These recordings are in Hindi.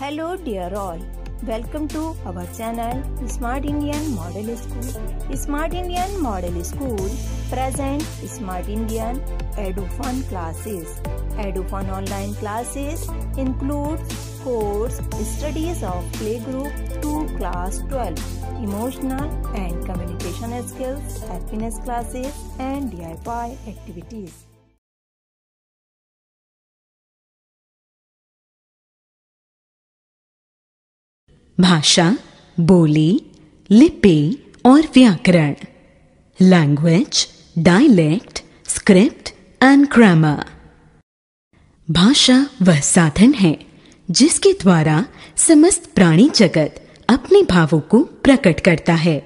Hello dear all. Welcome to our channel Smart Indian Model School. Smart Indian Model School present Smart Indian EduFun classes. EduFun online classes includes course studies of playgroup to class 12, emotional and communication skills, happiness classes and DIY activities. भाषा बोली लिपि और व्याकरण language dialect script and grammar भाषा वह साधन है जिसके द्वारा समस्त प्राणी जगत अपने भावों को प्रकट करता है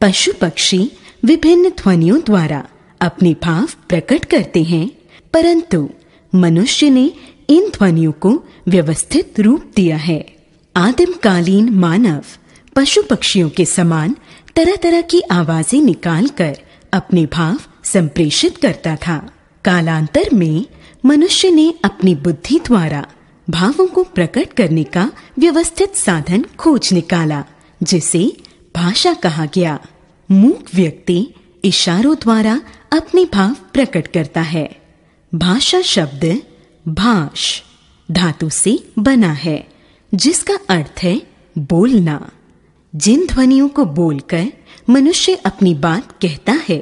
पशु पक्षी विभिन्न ध्वनियों द्वारा अपने भाव प्रकट करते हैं परंतु मनुष्य ने इन ध्वनियों को व्यवस्थित रूप दिया है आदिमकालीन मानव पशु पक्षियों के समान तरह तरह की आवाजें निकालकर अपने भाव संप्रेषित करता था कालांतर में मनुष्य ने अपनी बुद्धि द्वारा भावों को प्रकट करने का व्यवस्थित साधन खोज निकाला जिसे भाषा कहा गया मूक व्यक्ति इशारों द्वारा अपने भाव प्रकट करता है भाषा शब्द भाष धातु से बना है जिसका अर्थ है बोलना जिन ध्वनियों को बोलकर मनुष्य अपनी बात कहता है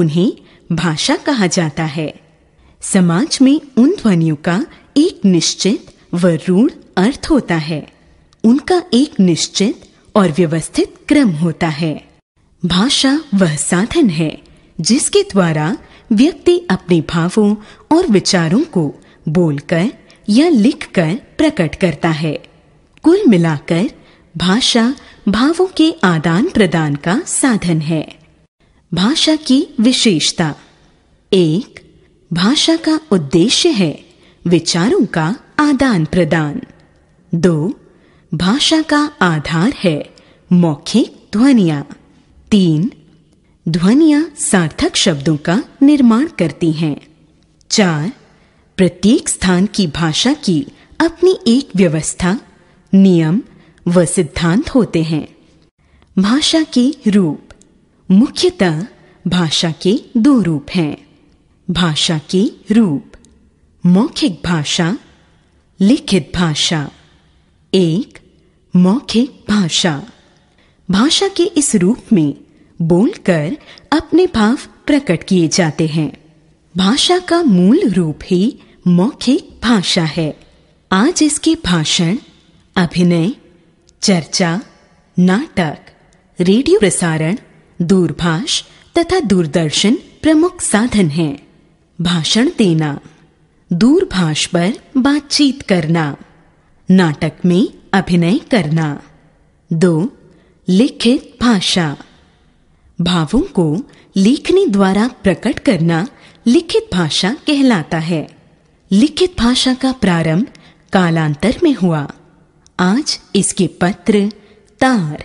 उन्हें भाषा कहा जाता है समाज में उन ध्वनियों का एक निश्चित व रूढ़ अर्थ होता है उनका एक निश्चित और व्यवस्थित क्रम होता है भाषा वह साधन है जिसके द्वारा व्यक्ति अपने भावों और विचारों को बोलकर या लिखकर प्रकट करता है कुल मिलाकर भाषा भावों के आदान प्रदान का साधन है भाषा की विशेषता एक भाषा का उद्देश्य है विचारों का आदान प्रदान दो भाषा का आधार है मौखिक ध्वनिया तीन ध्वनिया सार्थक शब्दों का निर्माण करती हैं चार प्रत्येक स्थान की भाषा की अपनी एक व्यवस्था नियम व सिद्धांत होते हैं भाषा के रूप मुख्यतः भाषा के दो रूप हैं भाषा के रूप मौखिक भाषा लिखित भाषा एक मौखिक भाषा भाषा के इस रूप में बोलकर अपने भाव प्रकट किए जाते हैं भाषा का मूल रूप ही मौखिक भाषा है आज इसके भाषण अभिनय चर्चा नाटक रेडियो प्रसारण दूरभाष तथा दूरदर्शन प्रमुख साधन हैं। भाषण देना दूरभाष पर बातचीत करना नाटक में अभिनय करना दो लिखित भाषा भावों को लिखने द्वारा प्रकट करना लिखित भाषा कहलाता है लिखित भाषा का प्रारंभ कालांतर में हुआ आज इसके पत्र तार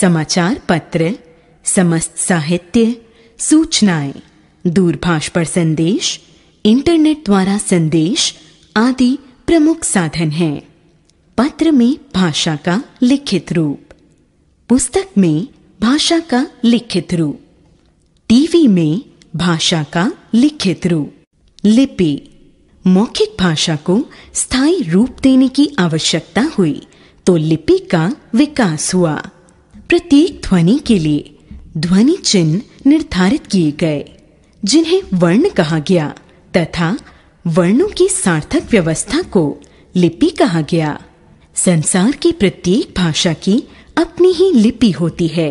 समाचार पत्र समस्त साहित्य सूचनाएं दूरभाष पर संदेश इंटरनेट द्वारा संदेश आदि प्रमुख साधन हैं पत्र में भाषा का लिखित रूप पुस्तक में भाषा का लिखित रूप टीवी में भाषा का लिखित रूप लिपि मौखिक भाषा को स्थायी रूप देने की आवश्यकता हुई तो लिपि का विकास हुआ प्रत्येक ध्वनि के लिए ध्वनि चिन्ह निर्धारित किए गए जिन्हें वर्ण कहा गया तथा वर्णों की सार्थक व्यवस्था को लिपि कहा गया संसार की प्रत्येक भाषा की अपनी ही लिपि होती है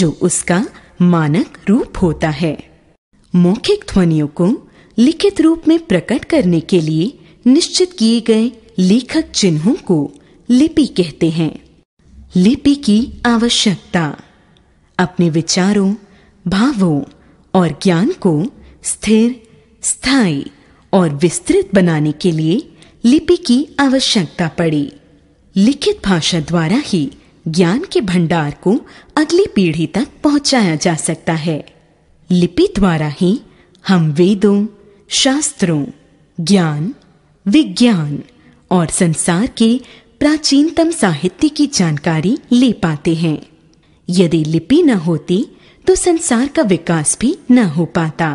जो उसका मानक रूप होता है मौखिक ध्वनियों को लिखित रूप में प्रकट करने के लिए निश्चित किए गए लेखक चिन्हों को लिपि कहते हैं लिपि की आवश्यकता अपने विचारों भावों और ज्ञान को स्थिर स्थायी और विस्तृत बनाने के लिए लिपि की आवश्यकता पड़ी लिखित भाषा द्वारा ही ज्ञान के भंडार को अगली पीढ़ी तक पहुंचाया जा सकता है लिपि द्वारा ही हम वेदों शास्त्रों ज्ञान विज्ञान और संसार के प्राचीनतम साहित्य की जानकारी ले पाते हैं यदि लिपि न होती तो संसार का विकास भी न हो पाता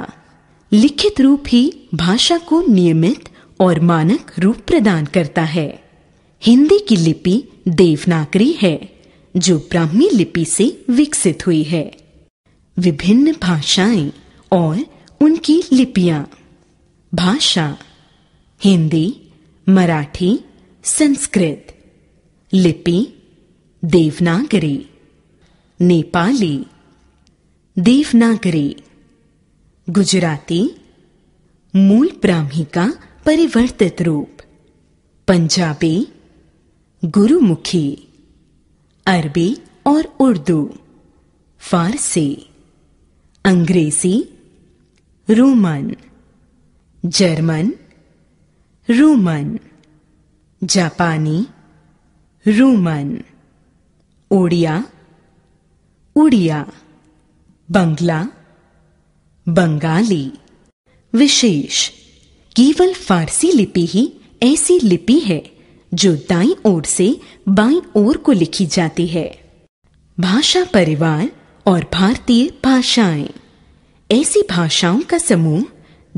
लिखित रूप ही भाषा को नियमित और मानक रूप प्रदान करता है हिंदी की लिपि देवनागरी है जो ब्राह्मी लिपि से विकसित हुई है विभिन्न भाषाएं और उनकी लिपियां भाषा हिंदी मराठी संस्कृत लिपि देवनागरी नेपाली देवनागरी गुजराती मूल ब्राह्मी का परिवर्तित रूप पंजाबी गुरुमुखी अरबी और Urdu Farsi Angrezi Roman German Roman Japani Roman Odia Oriya Bangla Bengali विशेष केवल फारसी लिपि ही ऐसी लिपि है जो दाई ओर से बाई ओर को लिखी जाती है भाषा परिवार और भारतीय भाषाएं ऐसी भाषाओं का समूह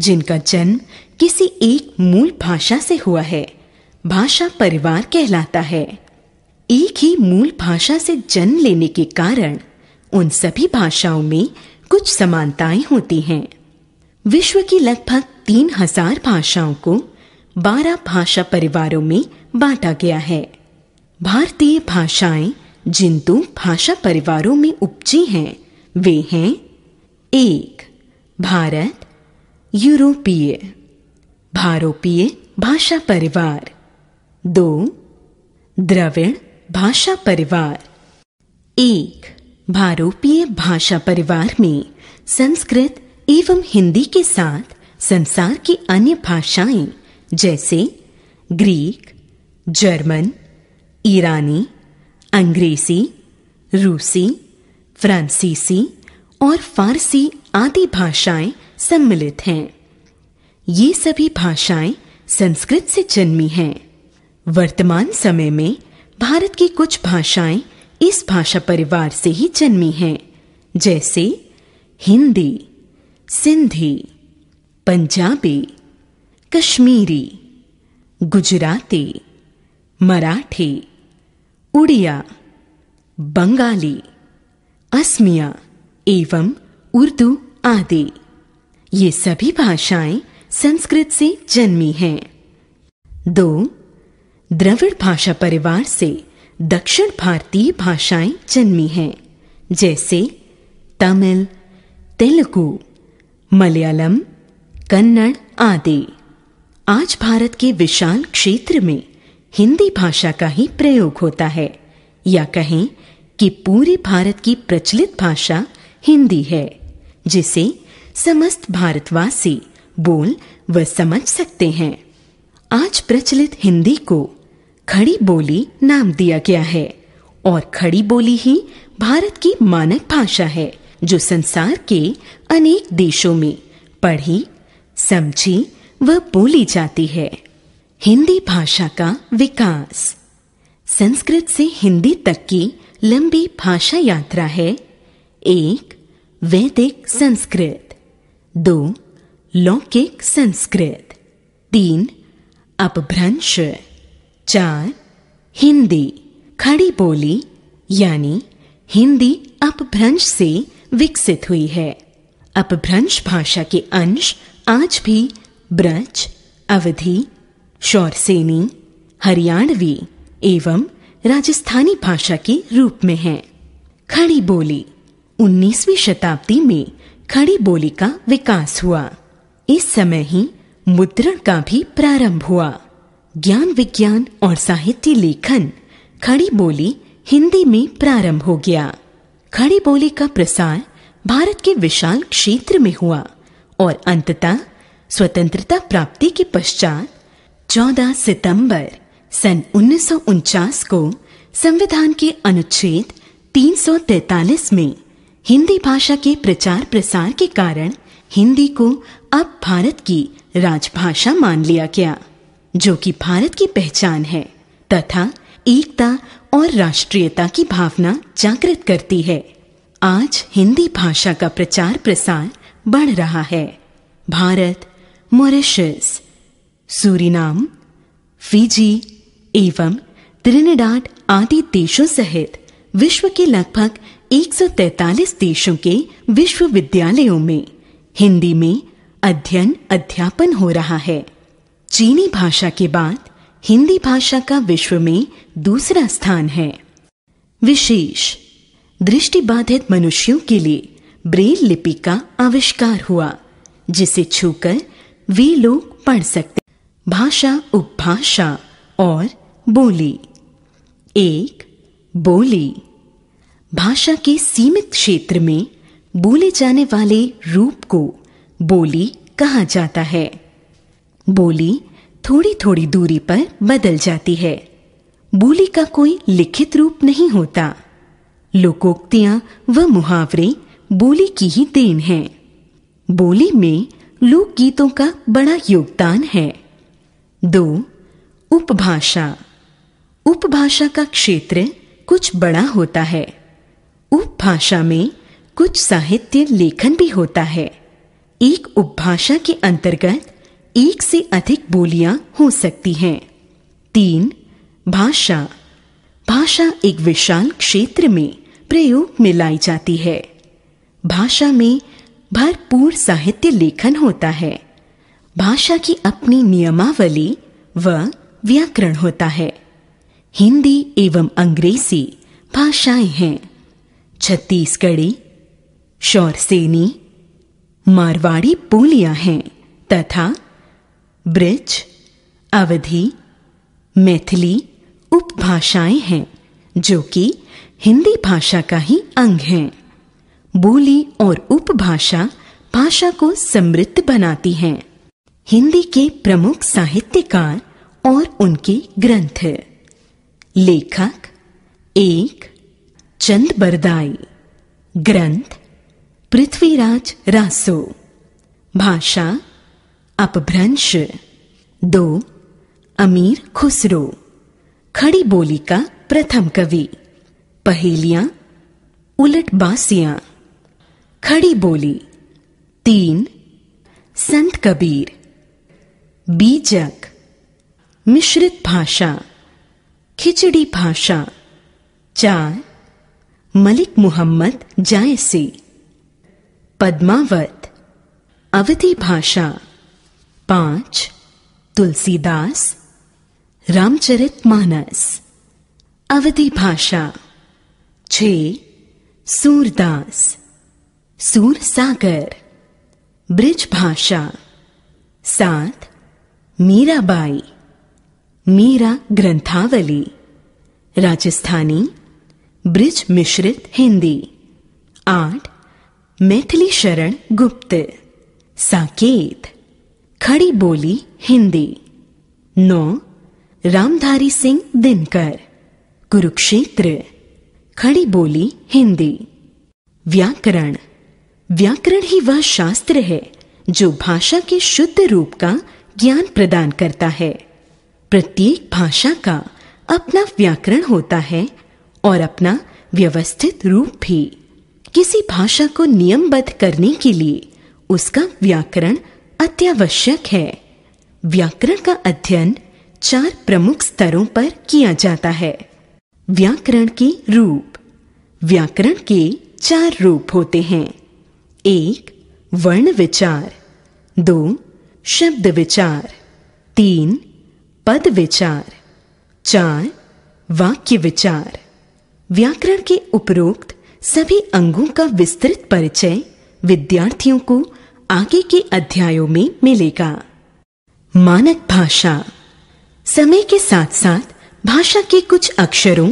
जिनका जन्म किसी एक मूल भाषा से हुआ है भाषा परिवार कहलाता है एक ही मूल भाषा से जन्म लेने के कारण उन सभी भाषाओं में कुछ समानताएं होती हैं विश्व की लगभग तीन हजार भाषाओं को बारह भाषा परिवारों में बांटा गया है भारतीय भाषाएं जिन दो भाषा परिवारों में उपजी हैं वे हैं एक भारत यूरोपीय भारोपीय भाषा परिवार दो द्रविड़ भाषा परिवार एक भारोपीय भाषा परिवार में संस्कृत एवं हिंदी के साथ संसार की अन्य भाषाएं जैसे ग्रीक जर्मन ईरानी अंग्रेजी रूसी फ्रांसीसी और फारसी आदि भाषाएं सम्मिलित हैं ये सभी भाषाएं संस्कृत से जन्मी हैं वर्तमान समय में भारत की कुछ भाषाएं इस भाषा परिवार से ही जन्मी हैं जैसे हिंदी सिंधी पंजाबी कश्मीरी गुजराती मराठी उड़िया बंगाली असमिया एवं उर्दू आदि ये सभी भाषाएं संस्कृत से जन्मी हैं दो द्रविड़ भाषा परिवार से दक्षिण भारतीय भाषाएं जन्मी हैं जैसे तमिल तेलुगु मलयालम कन्नड़ आदि आज भारत के विशाल क्षेत्र में हिंदी भाषा का ही प्रयोग होता है या कहें कि पूरे भारत की प्रचलित भाषा हिंदी है जिसे समस्त भारतवासी बोल व समझ सकते हैं आज प्रचलित हिंदी को खड़ी बोली नाम दिया गया है और खड़ी बोली ही भारत की मानक भाषा है जो संसार के अनेक देशों में पढ़ी समझी व बोली जाती है हिंदी भाषा का विकास संस्कृत से हिंदी तक की लंबी भाषा यात्रा है एक वैदिक संस्कृत दो लौकिक संस्कृत तीन अपभ्रंश चार हिंदी खड़ी बोली यानी हिंदी अपभ्रंश से विकसित हुई है अपभ्रंश भाषा के अंश आज भी ब्रज अवधि शौरसेनी हरियाणवी एवं राजस्थानी भाषा के रूप में है खड़ी बोली 19वीं शताब्दी में खड़ी बोली का विकास हुआ इस समय ही मुद्रण का भी प्रारंभ हुआ ज्ञान विज्ञान और साहित्य लेखन खड़ी बोली हिंदी में प्रारंभ हो गया खड़ी बोली का प्रसार भारत के विशाल क्षेत्र में हुआ और अंततः स्वतंत्रता प्राप्ति के पश्चात 14 सितंबर सन उन्नीस को संविधान के अनुच्छेद 343 में हिंदी भाषा के प्रचार प्रसार के कारण हिंदी को अब भारत की राजभाषा मान लिया गया जो कि भारत की पहचान है तथा एकता और राष्ट्रीयता की भावना जागृत करती है आज हिंदी भाषा का प्रचार प्रसार बढ़ रहा है भारत मॉरिशस सूरीनाम फिजी एवं त्रिनेडाट आदि देशों सहित विश्व के लगभग 143 देशों के विश्वविद्यालयों में हिंदी में अध्ययन अध्यापन हो रहा है चीनी भाषा के बाद हिंदी भाषा का विश्व में दूसरा स्थान है विशेष दृष्टिबाधित मनुष्यों के लिए ब्रेल लिपि का आविष्कार हुआ जिसे छूकर वे लोग पढ़ सकते भाषा उपभाषा और बोली एक बोली भाषा के सीमित क्षेत्र में बोले जाने वाले रूप को बोली कहा जाता है बोली थोड़ी थोड़ी दूरी पर बदल जाती है बोली का कोई लिखित रूप नहीं होता लोकोक्तियां व मुहावरे बोली की ही देन है बोली में लोकगीतों का बड़ा योगदान है दो उपभाषा उपभाषा का क्षेत्र कुछ बड़ा होता है उपभाषा में कुछ साहित्य लेखन भी होता है एक उपभाषा के अंतर्गत एक से अधिक बोलियां हो सकती हैं तीन भाषा भाषा एक विशाल क्षेत्र में प्रयोग में लाई जाती है भाषा में भरपूर साहित्य लेखन होता है भाषा की अपनी नियमावली व व्याकरण होता है हिंदी एवं अंग्रेजी भाषाएं हैं छत्तीसगढ़ी शौरसेनी मारवाड़ी बोलियां हैं तथा ब्रिज अवधि मैथिली उपभाषाएं हैं जो कि हिंदी भाषा का ही अंग हैं बोली और उपभाषा भाषा को समृद्ध बनाती हैं हिंदी के प्रमुख साहित्यकार और उनके ग्रंथ लेखक एक चंद बरदाई ग्रंथ पृथ्वीराज रासो भाषा अपभ्रंश दो अमीर खुसरो खड़ी बोली का प्रथम कवि पहेलियां उलट बासियां खड़ी बोली तीन संत कबीर बीजक मिश्रित भाषा खिचड़ी भाषा चार मलिक मुहम्मद जायसी पद्मावत अवधि भाषा पांच तुलसीदास रामचरित मानस अवधि भाषा छ सूरदास सूर सागर ब्रिज भाषा सात मीराबाई मीरा ग्रंथावली राजस्थानी ब्रिज मिश्रित हिंदी आठ मैथिली शरण गुप्त साकेत खड़ी बोली हिंदी नौ रामधारी सिंह दिनकर कुरुक्षेत्र खड़ी बोली हिंदी व्याकरण व्याकरण ही वह शास्त्र है जो भाषा के शुद्ध रूप का ज्ञान प्रदान करता है प्रत्येक भाषा का अपना व्याकरण होता है और अपना व्यवस्थित रूप भी किसी भाषा को नियमबद्ध करने के लिए उसका व्याकरण अत्यावश्यक है व्याकरण का अध्ययन चार प्रमुख स्तरों पर किया जाता है व्याकरण के रूप व्याकरण के चार रूप होते हैं एक वर्ण विचार दो शब्द विचार तीन पद विचार चार वाक्य विचार व्याकरण के उपरोक्त सभी अंगों का विस्तृत परिचय विद्यार्थियों को आगे के अध्यायों में मिलेगा मानक भाषा समय के साथ साथ भाषा के कुछ अक्षरों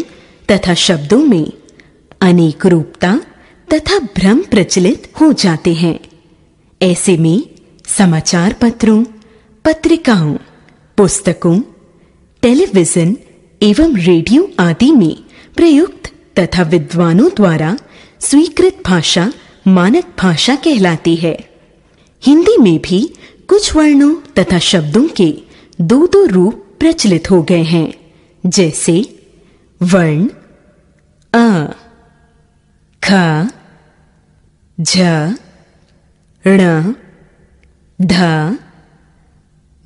तथा शब्दों में अनेक रूपता तथा भ्रम प्रचलित हो जाते हैं ऐसे में समाचार पत्रों पत्रिकाओं पुस्तकों टेलीविजन एवं रेडियो आदि में प्रयुक्त तथा विद्वानों द्वारा स्वीकृत भाषा मानक भाषा कहलाती है हिंदी में भी कुछ वर्णों तथा शब्दों के दो दो रूप प्रचलित हो गए हैं जैसे वर्ण अ ख झ ण ध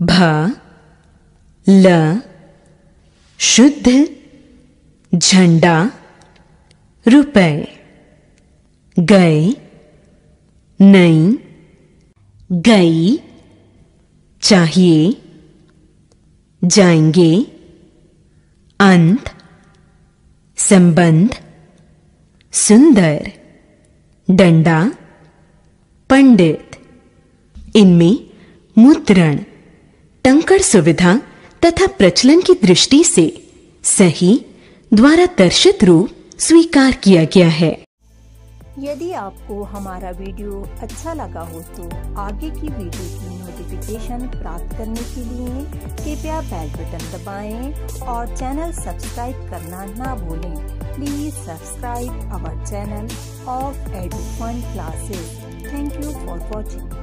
भ ल शुद्ध झंडा रुपए गए नई गई चाहिए जाएंगे अंत संबंध सुंदर डंडा पंडित इनमें मुद्रण टंकर सुविधा तथा प्रचलन की दृष्टि से सही द्वारा दर्शित रूप स्वीकार किया गया है यदि आपको हमारा वीडियो अच्छा लगा हो तो आगे की वीडियो की नोटिफिकेशन प्राप्त करने के लिए कृपया बेल बटन दबाएं और चैनल सब्सक्राइब करना ना भूलें please subscribe our channel of Edu classes thank you for watching